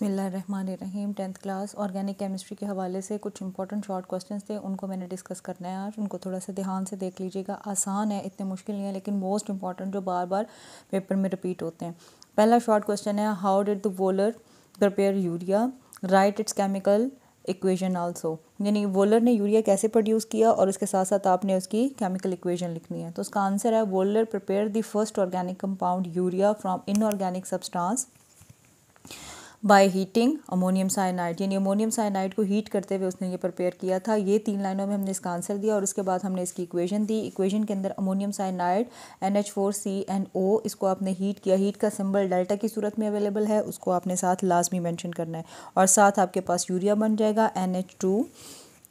बसमीम tenth class organic chemistry के हवाले से कुछ इंपॉर्टेंट शॉर्ट क्वेश्चन थे उनको मैंने डिस्कस करना है आज उनको थोड़ा सा ध्यान से देख लीजिएगा आसान है इतने मुश्किल नहीं है लेकिन मोस्ट इंपॉर्टेंट जो बार बार पेपर में रिपीट होते हैं पहला शॉर्ट क्वेश्चन है how did the Wohler prepare urea right it's chemical equation also यानी वोलर ने यूरिया कैसे प्रोड्यूस किया और उसके साथ साथ आपने उसकी केमिकल इक्वेजन लिखनी है तो उसका आंसर है Wohler prepare the first organic compound urea from inorganic substance by heating ammonium cyanide यानी अमोनियम साइनाइड को हीट करते हुए उसने ये प्रिपेयर किया था ये तीन लाइनों में हमने इसका आंसर दिया और उसके बाद हमने इसकी इक्वेशन दी इक्वेशन के अंदर ammonium cyanide N H four C N O इसको आपने हीट किया हीट का सिंबल डेल्टा की सूरत में अवेलेबल है उसको आपने साथ लाजमी मैंशन करना है और साथ आपके पास यूरिया बन जाएगा N H two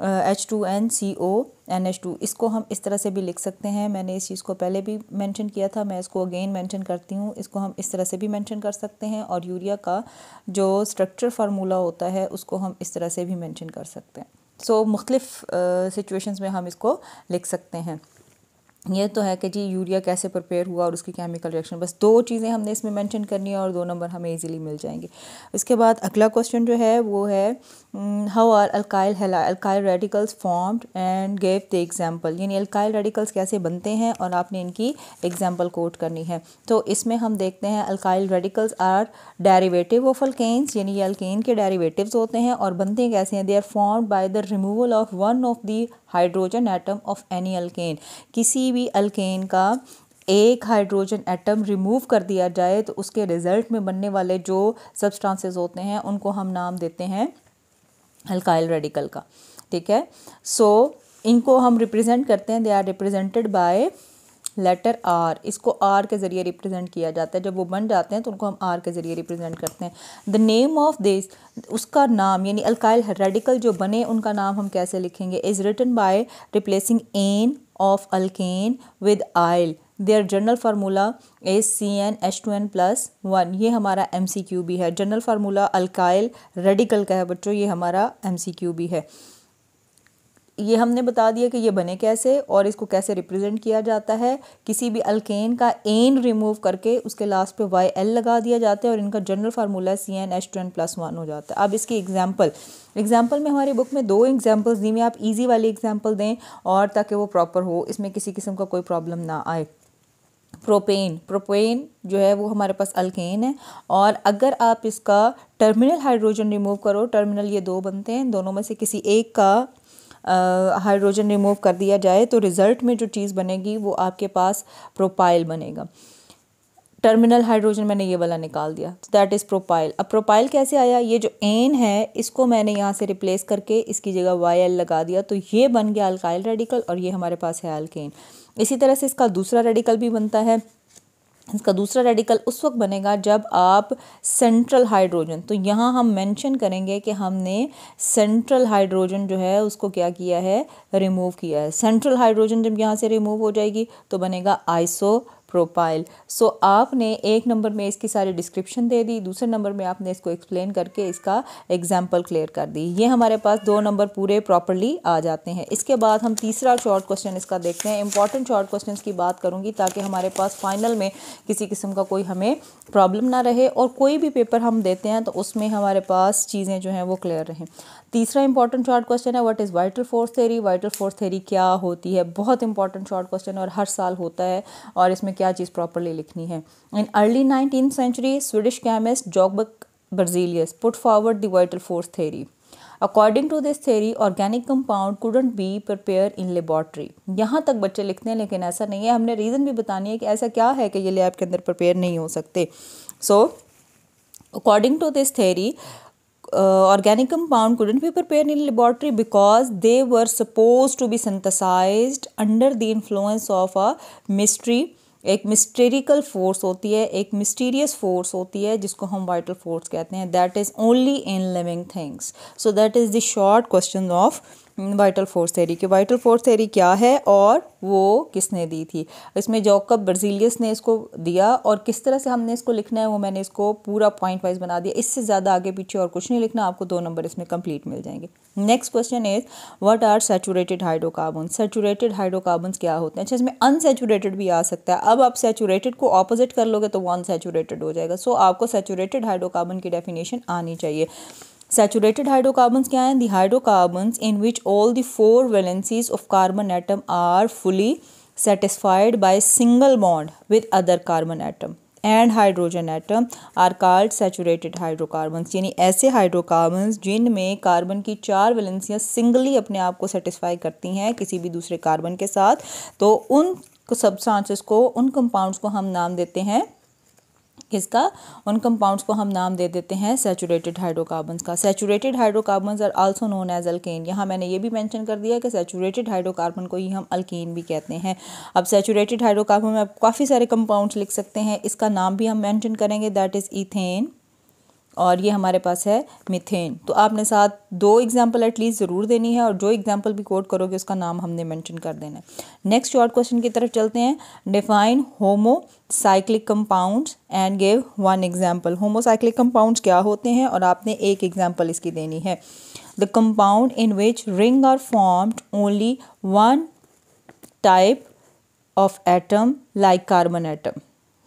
H two N C O N H two इसको हम इस तरह से भी लिख सकते हैं मैंने इस चीज़ को पहले भी मेंशन किया था मैं इसको अगेन मेंशन करती हूँ इसको हम इस तरह से भी मेंशन कर सकते हैं और यूरिया का जो स्ट्रक्चर फार्मूला होता है उसको हम इस तरह से भी मेंशन कर सकते हैं सो so, मुख्तलिफ़ सिचुएशंस में हम इसको लिख सकते हैं ये तो है कि जी यूरिया कैसे प्रिपेयर हुआ और उसकी केमिकल रिएक्शन बस दो चीज़ें हमने इसमें मेंशन करनी है और दो नंबर हमें इजीली मिल जाएंगे इसके बाद अगला क्वेश्चन जो है वो है how are alkyl alkyl radicals formed and gave the example यानी अल्काइल रेडिकल्स कैसे बनते हैं और आपने इनकी एग्जाम्पल कोट करनी है तो इसमें हम देखते हैं alkyl radicals are derivative of alkanes यानी ये अल्केन के डेरिवेटिव्स होते हैं और बनते कैसे हैं they are form by the removal of one of the hydrogen atom of any alkane किसी भी अल्केन का एक हाइड्रोजन एटम रिमूव कर दिया जाए तो उसके रिज़ल्ट में बनने वाले जो सब्सटेंसेस होते हैं उनको हम नाम देते हैं अल्काइल रेडिकल का ठीक है सो so, इनको हम रिप्रेजेंट करते हैं they are represented by letter R इसको आर के ज़रिए रिप्रेजेंट किया जाता है जब वो बन जाते हैं तो उनको हम आर के ज़रिए रिप्रेजेंट करते हैं द नेम ऑफ दिस उसका नाम यानी अल्काइल रेडिकल जो बने उनका नाम हम कैसे लिखेंगे is written by replacing ane of alkane with yl their general formula as C n H two n plus one ये हमारा एम सी क्यू भी है जनरल फार्मूला अल्काइल रेडिकल का है बच्चों ये हमारा एम सी क्यू भी है ये हमने बता दिया कि ये बने कैसे और इसको कैसे रिप्रेजेंट किया जाता है किसी भी अल्केन का एन रिमूव करके उसके लास्ट पे वाई एल लगा दिया जाता है और इनका general formula C n H two n plus one हो जाता है अब इसकी एग्जांपल एग्जांपल में हमारी बुक में दो एग्जांपल्स दी हुई आप इजी वाली एग्जाम्पल दें और ताकि वो प्रॉपर हो इसमें किसी किस्म का कोई प्रॉब्लम ना आए प्रोपेन प्रोपेन जो है वो हमारे पास अल्केन है और अगर आप इसका टर्मिनल हाइड्रोजन रिमूव करो टर्मिनल ये दो बनते हैं दोनों में से किसी एक का हाइड्रोजन रिमूव कर दिया जाए तो रिज़ल्ट में जो चीज़ बनेगी वो आपके पास प्रोपाइल बनेगा टर्मिनल हाइड्रोजन मैंने ये वाला निकाल दिया दैट इज़ प्रोपाइल अब प्रोपाइल कैसे आया ये जो एन है इसको मैंने यहाँ से रिप्लेस करके इसकी जगह वाई एल लगा दिया तो ये बन गया अल्काइल रेडिकल और ये हमारे पास है अल्केन इसी तरह से इसका दूसरा रेडिकल भी बनता है इसका दूसरा रेडिकल उस वक्त बनेगा जब आप सेंट्रल हाइड्रोजन तो यहाँ हम मेंशन करेंगे कि हमने सेंट्रल हाइड्रोजन जो है उसको क्या किया है रिमूव किया है सेंट्रल हाइड्रोजन जब यहाँ से रिमूव हो जाएगी तो बनेगा आइसो प्रोफाइल सो आपने एक नंबर में इसकी सारी डिस्क्रिप्शन दे दी दूसरे नंबर में आपने इसको एक्सप्लेन करके इसका एग्जाम्पल क्लियर कर दी ये हमारे पास दो नंबर पूरे प्रॉपरली आ जाते हैं इसके बाद हम तीसरा शॉर्ट क्वेश्चन इसका देखते हैं इंपॉर्टेंट शॉर्ट क्वेश्चन की बात करूँगी ताकि हमारे पास फाइनल में किसी किस्म का कोई हमें प्रॉब्लम ना रहे और कोई भी पेपर हम देते हैं तो उसमें हमारे पास चीज़ें जो हैं वो क्लियर रहें तीसरा इंपॉर्टेंट शॉर्ट क्वेश्चन है what is vital force theory vital force theory क्या होती है बहुत इंपॉर्टेंट शॉर्ट क्वेश्चन और हर साल होता है और इसमें क्या चीज़ प्रॉपरली लिखनी है in early nineteen century Swedish chemist Jacob Berzelius put forward the vital force theory according to this theory organic compound couldn't be prepare in laboratory यहाँ तक बच्चे लिखते हैं लेकिन ऐसा नहीं है हमने रीज़न भी बतानी है कि ऐसा क्या है कि ये लैब के अंदर प्रिपेयर नहीं हो सकते so according to this theory uh, organic compound couldn't be prepared in laboratory because they were supposed to be synthesized under the influence of a mystery एक मिस्टेरिकल फोर्स होती है एक मिस्टीरियस फोर्स होती है जिसको हम वाइटल फोर्स कहते हैं that is only in living things so that is the short question of vital force theory की वाइटल फोर्स थेरी क्या है और वो किसने दी थी इसमें जॉकब ब्रजीलियस ने इसको दिया और किस तरह से हमने इसको लिखना है वो मैंने इसको पूरा पॉइंट वाइज बना दिया इससे ज़्यादा आगे पीछे और कुछ नहीं लिखना आपको दो नंबर इसमें कंप्लीट मिल जाएंगे next question is what are saturated hydrocarbon saturated hydrocarbon क्या होते हैं अच्छा इसमें अनसेचूरेटेड भी आ सकता है अब आप सेचूरेटेड को ऑपोजिट कर लोगे तो वो अनसेचूरेटेड हो जाएगा सो so, आपको सेचूरेटेड हाइड्रोकार्बन की डेफिनेशन आनी चाहिए सैचुरेटेड हाइड्रोकार्बन्स क्या हैं the hydrocarbons in which all the four valencies of carbon atom are fully satisfied by single bond with other carbon atom and hydrogen atom are called saturated hydrocarbons यानी ऐसे hydrocarbons जिनमें carbon की चार वेलेंसियाँ singly अपने आप को satisfy करती हैं किसी भी दूसरे कार्बन के साथ तो उन सब्सटांसेस को उन कंपाउंड्स को हम नाम देते हैं किसका उन कंपाउंड्स को हम नाम दे देते हैं सैचुरेटेड हाइड्रोकार्बन्स का saturated hydrocarbons are also known as alkane यहाँ मैंने ये भी मेंशन कर दिया कि सैचुरेटेड हाइड्रोकार्बन को ही हम अल्केन भी कहते हैं अब सेचूरेटेड हाइड्रोकार्बन में आप काफ़ी सारे कंपाउंड्स लिख सकते हैं इसका नाम भी हम मैंशन करेंगे दैट इज़ ईथेन और ये हमारे पास है मिथेन तो आपने साथ दो एग्जाम्पल एटलीस्ट ज़रूर देनी है और जो एग्जाम्पल भी कोट करोगे उसका नाम हमने मेंशन कर देना है नेक्स्ट शॉर्ट क्वेश्चन की तरफ चलते हैं define homocyclic compounds and give one example homocyclic compounds क्या होते हैं और आपने एक एग्जाम्पल इसकी देनी है the compound in which ring are formed only one type of atom like carbon atom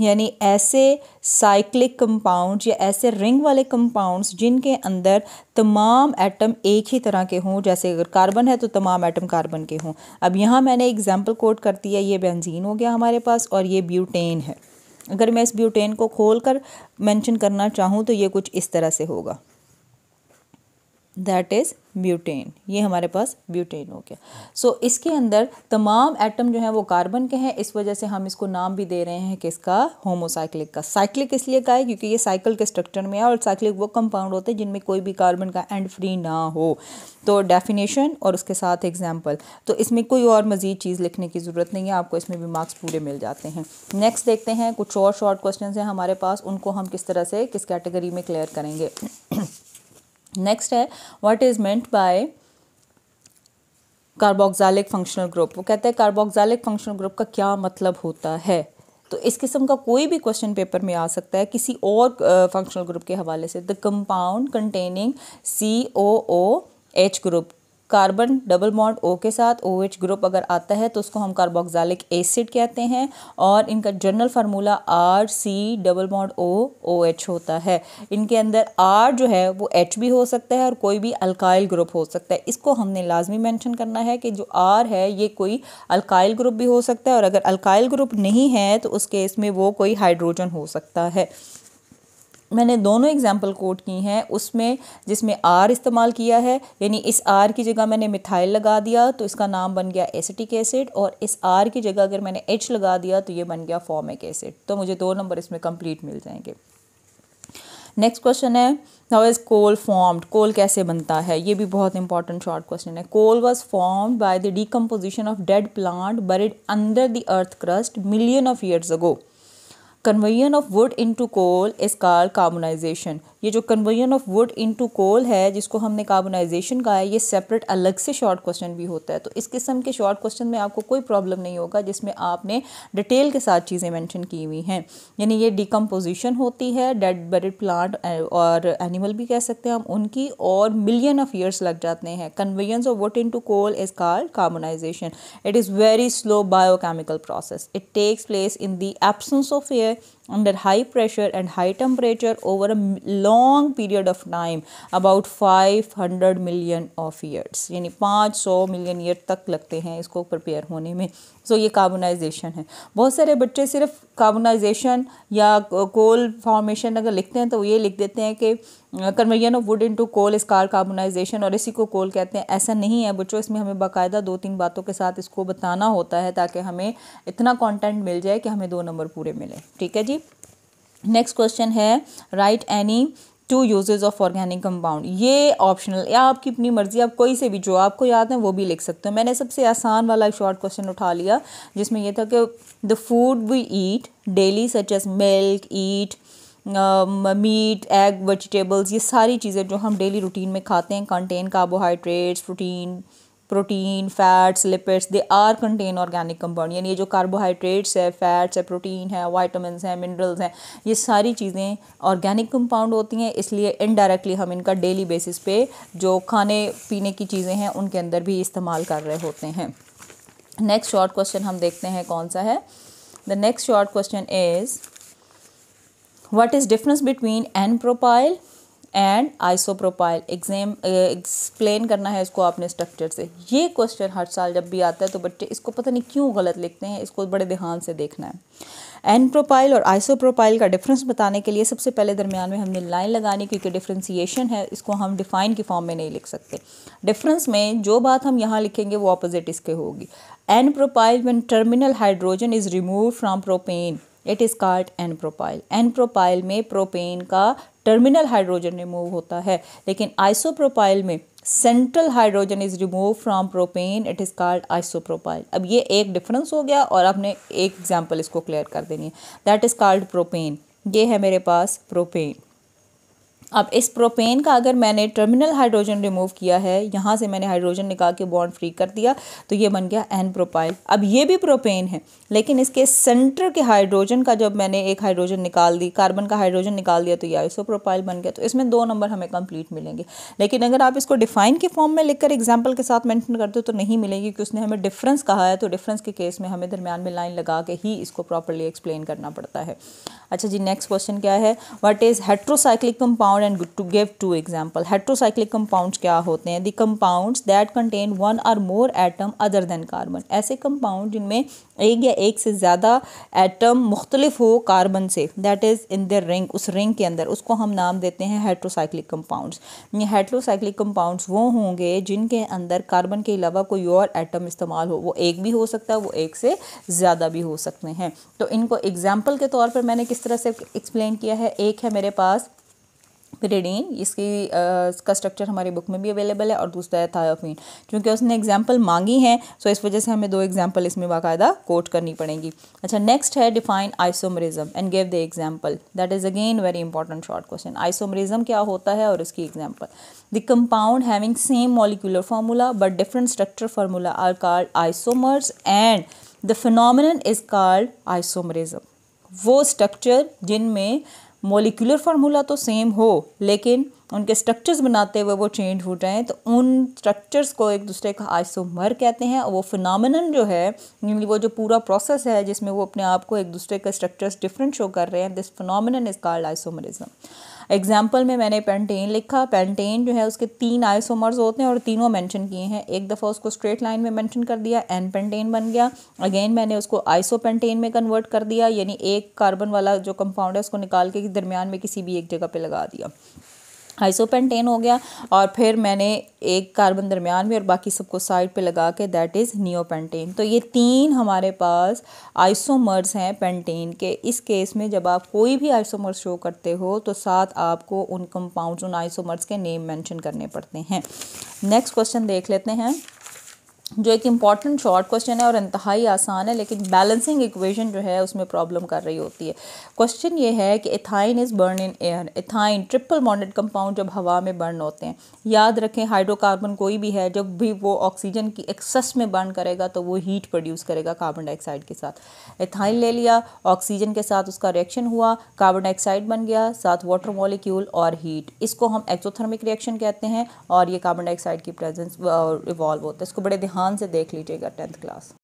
यानी ऐसे साइक्लिक कंपाउंड या ऐसे रिंग वाले कंपाउंड्स जिनके अंदर तमाम एटम एक ही तरह के हों जैसे अगर कार्बन है तो तमाम एटम कार्बन के हों अब यहाँ मैंने एग्जांपल कोट कर दिया ये बेंजीन हो गया हमारे पास और ये ब्यूटेन है अगर मैं इस ब्यूटेन को खोल कर मैंशन करना चाहूँ तो ये कुछ इस तरह से होगा दैट इज़ ब्यूटेन ये हमारे पास ब्यूटेन हो गया सो so, इसके अंदर तमाम एटम जो हैं वो कार्बन के हैं इस वजह से हम इसको नाम भी दे रहे हैं कि इसका होमोसाइक्लिक का साइक्लिक इसलिए का है क्योंकि ये साइकिल के स्ट्रक्चर में है और साइक्लिक वो कंपाउंड होते हैं जिनमें कोई भी कार्बन का एंड फ्री ना हो तो डेफिनेशन और उसके साथ एग्जाम्पल तो इसमें कोई और मज़ीद चीज़ लिखने की ज़रूरत नहीं है आपको इसमें भी मार्क्स पूरे मिल जाते हैं नेक्स्ट देखते हैं कुछ और शॉर्ट क्वेश्चन हैं हमारे पास उनको हम किस तरह से किस कैटेगरी में क्लियर करेंगे नेक्स्ट है what is meant by carboxylic functional group वो कहते हैं कार्बोक्सालिक फंक्शनल ग्रुप का क्या मतलब होता है तो इस किस्म का कोई भी क्वेश्चन पेपर में आ सकता है किसी और फंक्शनल ग्रुप के हवाले से the compound containing C O O H group carbon double bond O के साथ ओ एच ग्रुप अगर आता है तो उसको हम कार्बोक्सालिक एसिड कहते हैं और इनका general formula R C double bond O O H होता है इनके अंदर आर जो है वो एच भी हो सकता है और कोई भी अल्काइल ग्रुप हो सकता है इसको हमने लाजमी मैंशन करना है कि जो आर है ये कोई अल्काइल ग्रुप भी हो सकता है और अगर अल्काइल ग्रुप नहीं है तो उस केस में वो कोई हाइड्रोजन हो सकता है मैंने दोनों एग्जाम्पल कोट की हैं उसमें जिसमें आर इस्तेमाल किया है यानी इस आर की जगह मैंने मिथाइल लगा दिया तो इसका नाम बन गया एसिटिक एसिड और इस आर की जगह अगर मैंने एच लगा दिया तो ये बन गया फॉर्मिक एसिड तो मुझे दो नंबर इसमें कंप्लीट मिल जाएंगे नेक्स्ट क्वेश्चन है how is coal formed coal कैसे बनता है ये भी बहुत इंपॉर्टेंट शॉर्ट क्वेश्चन है coal was form by the decomposition of dead plant buried under the earth crust million of years ago conversion of wood into coal is call carbonization ये जो conversion of wood into coal है जिसको हमने carbonisation कहा है ये separate अलग से शॉर्ट क्वेश्चन भी होता है तो इस किस्म के शॉर्ट क्वेश्चन में आपको कोई प्रॉब्लम नहीं होगा जिसमें आपने डिटेल के साथ चीज़ें मैंशन की हुई हैं यानी ये डिकम्पोजिशन होती है डेड बेड प्लांट और एनिमल भी कह सकते हैं हम उनकी और मिलियन ऑफ ईयर्स लग जाते हैं conversion of wood to coal is call carbonization it is very slow biochemical process it takes place in the absence of air under high pressure and high temperature over a long period of time about 500 million of years यानी 500 million year तक लगते हैं इसको prepare होने में सो ये carbonisation है बहुत सारे बच्चे सिर्फ कार्बोनाइजेशन या कोल फॉर्मेशन अगर लिखते हैं तो ये लिख देते हैं कि conversion of wood into coal is car carbonisation और इसी को कोल कहते हैं ऐसा नहीं है बच्चों इसमें हमें बाकायदा दो तीन बातों के साथ इसको बताना होता है ताकि हमें इतना कॉन्टेंट मिल जाए कि हमें दो नंबर पूरे मिले ठीक है जी नेक्स्ट क्वेश्चन है write any two uses of organic compound ये ऑप्शनल या आपकी अपनी मर्ज़ी आप कोई से भी जो आपको याद है वो भी लिख सकते हो मैंने सबसे आसान वाला शॉर्ट क्वेश्चन उठा लिया जिसमें यह था कि the food we eat daily such as milk eat meat egg vegetables ये सारी चीज़ें जो हम डेली रूटीन में खाते हैं contain carbohydrates protein protein fats lipids they are contain organic compound यानी ये जो कार्बोहाइड्रेट्स है फैट्स है प्रोटीन है वाइटमिन हैं मिनरल्स हैं ये सारी चीज़ें ऑर्गेनिक कंपाउंड होती हैं इसलिए इनडायरेक्टली हम इनका डेली बेसिस पे जो खाने पीने की चीज़ें हैं उनके अंदर भी इस्तेमाल कर रहे होते हैं नेक्स्ट शॉर्ट क्वेश्चन हम देखते हैं कौन सा है the next short question is what is difference between n propyl and isopropyl exam explain करना है इसको आपने स्ट्रक्चर से ये क्वेश्चन हर साल जब भी आता है तो बच्चे इसको पता नहीं क्यों गलत लिखते हैं इसको बड़े ध्यान से देखना है एन प्रोपाइल और आइसोप्रोपाइल का डिफरेंस बताने के लिए सबसे पहले दरमियान में हमने लाइन लगानी क्योंकि डिफ्रेंसीशन है इसको हम डिफाइन की फॉर्म में नहीं लिख सकते डिफरेंस में जो बात हम यहाँ लिखेंगे वो अपोजिट इसके होगी n propyl one terminal hydrogen is remove from propane it is called n propyl n propyl में प्रोपेन का टर्मिनल हाइड्रोजन रिमूव होता है लेकिन आइसोप्रोपाइल में central hydrogen is remove from propane it is called isopropyl अब ये एक difference हो गया और आपने एक एग्जाम्पल इसको क्लियर कर देनी है दैट इज़ कार्ड प्रोपेन ये है मेरे पास प्रोपेन अब इस प्रोपेन का अगर मैंने टर्मिनल हाइड्रोजन रिमूव किया है यहाँ से मैंने हाइड्रोजन निकाल के बॉन्ड फ्री कर दिया तो ये बन गया एन प्रोपाइल अब ये भी प्रोपेन है लेकिन इसके सेंटर के हाइड्रोजन का जब मैंने एक हाइड्रोजन निकाल दी कार्बन का हाइड्रोजन निकाल दिया तो ये आइसो प्रोपाइल बन गया तो इसमें दो नंबर हमें कंप्लीट मिलेंगे लेकिन अगर आप इसको डिफाइन के फॉर्म में लिखकर एग्जाम्पल के साथ मैंशन करते हो तो नहीं मिलेंगे क्योंकि उसने हमें डिफरेंस कहा है तो डिफरेंस के केस में हमें दरमियान में लाइन लगा के ही इसको प्रॉपरली एक्सप्लेन करना पड़ता है अच्छा जी नेक्स्ट क्वेश्चन क्या है what is heterocyclic compound and to give two example heterocyclic compounds क्या होते हैं the compounds that contain one or more atom other than carbon ऐसे कंपाउंड जिनमें एक या एक से ज़्यादा एटम मुख्तलिफ हो कार्बन से that is in the ring उस रिंग के अंदर उसको हम नाम देते हैं हेट्रोसाइक्लिक कंपाउंड्स ये हेट्रोसाइक्लिक कंपाउंड्स वो होंगे जिनके अंदर कार्बन के अलावा कोई और एटम इस्तेमाल हो वो एक भी हो सकता है वो एक से ज़्यादा भी हो सकते हैं तो इनको एग्जाम्पल के तौर पर मैंने किस तरह से एक्सप्लेन किया है एक है मेरे पास पिरीडीन इसकी इसका स्ट्रक्चर हमारी बुक में भी अवेलेबल है और दूसरा है थायोफिन क्योंकि उसने एग्जांपल मांगी है सो इस वजह से हमें दो एग्जांपल इसमें बाकायदा कोट करनी पड़ेंगी अच्छा नेक्स्ट है define isomerism and give the example that is again very important short question isomerism क्या होता है और उसकी example the compound having same molecular formula but different structure formula are called isomers and the phenomenon is called isomerism वो structure जिनमें molecular formula तो same हो लेकिन उनके स्ट्रक्चर्स बनाते हुए वो चेंज हो जाएँ तो उन स्ट्रक्चर्स को एक दूसरे का आइसोमर कहते हैं और वो फिनमिन जो है यानी वो जो पूरा प्रोसेस है जिसमें वो अपने आप को एक दूसरे का स्ट्रक्चर्स डिफरेंट शो कर रहे हैं this phenomenon is called isomerism example में मैंने पेंटेन लिखा पेंटेन जो है उसके तीन आइसोमर्स होते हैं और तीनों मैंशन किए हैं एक दफ़ा उसको स्ट्रेट लाइन में मैंशन कर दिया एन पेंटेन बन गया अगेन मैंने उसको आइसो पेंटेन में कन्वर्ट कर दिया यानी एक कार्बन वाला जो कंपाउंड है उसको निकाल के दरमियान में किसी भी एक जगह पर लगा दिया आइसोपेंटेन हो गया और फिर मैंने एक कार्बन दरमियान में और बाकी सबको साइड पे लगा के दैट इज़ नियोपेंटेन तो ये तीन हमारे पास आइसोमर्स हैं पेंटेन के इस केस में जब आप कोई भी आइसोमर्स शो करते हो तो साथ आपको उन कंपाउंड्स उन आइसोमर्स के नेम मेंशन करने पड़ते हैं नेक्स्ट क्वेश्चन देख लेते हैं जो एक इम्पॉर्टेंट शॉर्ट क्वेश्चन है और इंतहाई आसान है लेकिन बैलेंसिंग इक्वेशन जो है उसमें प्रॉब्लम कर रही होती है क्वेश्चन ये है कि ethyne is burn in air ethyne triple bonded compound जब हवा में बर्न होते हैं याद रखें हाइड्रोकार्बन कोई भी है जब भी वो ऑक्सीजन की एक्सेस में बर्न करेगा तो वो हीट प्रोड्यूस करेगा कार्बन डाइऑक्साइड के साथ एथाइन ले लिया ऑक्सीजन के साथ उसका रिएक्शन हुआ कार्बन डाइऑक्साइड बन गया साथ वाटर मॉलिक्यूल और हीट इसको हम एक्सोथर्मिक रिएक्शन कहते हैं और ये कार्बन डाइऑक्साइड की प्रेजेंस इवॉल्व होता है इसको बड़े ध्यान ध्यान से देख लीजिएगा टेंथ क्लास